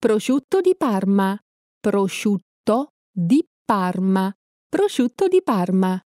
prosciutto di Parma, prosciutto di Parma, prosciutto di Parma.